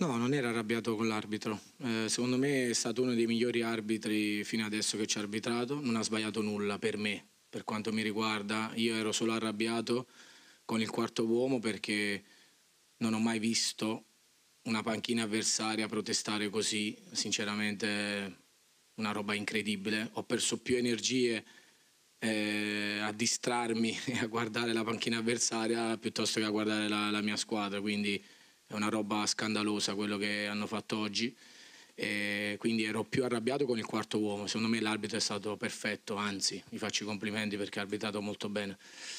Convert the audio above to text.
No, non era arrabbiato con l'arbitro. Eh, secondo me è stato uno dei migliori arbitri fino adesso che ci ha arbitrato. Non ha sbagliato nulla per me, per quanto mi riguarda. Io ero solo arrabbiato con il quarto uomo perché non ho mai visto una panchina avversaria protestare così. Sinceramente, una roba incredibile. Ho perso più energie eh, a distrarmi e a guardare la panchina avversaria piuttosto che a guardare la, la mia squadra. Quindi è una roba scandalosa quello che hanno fatto oggi. E quindi ero più arrabbiato con il quarto uomo. Secondo me l'arbitro è stato perfetto, anzi, gli faccio i complimenti perché ha arbitrato molto bene.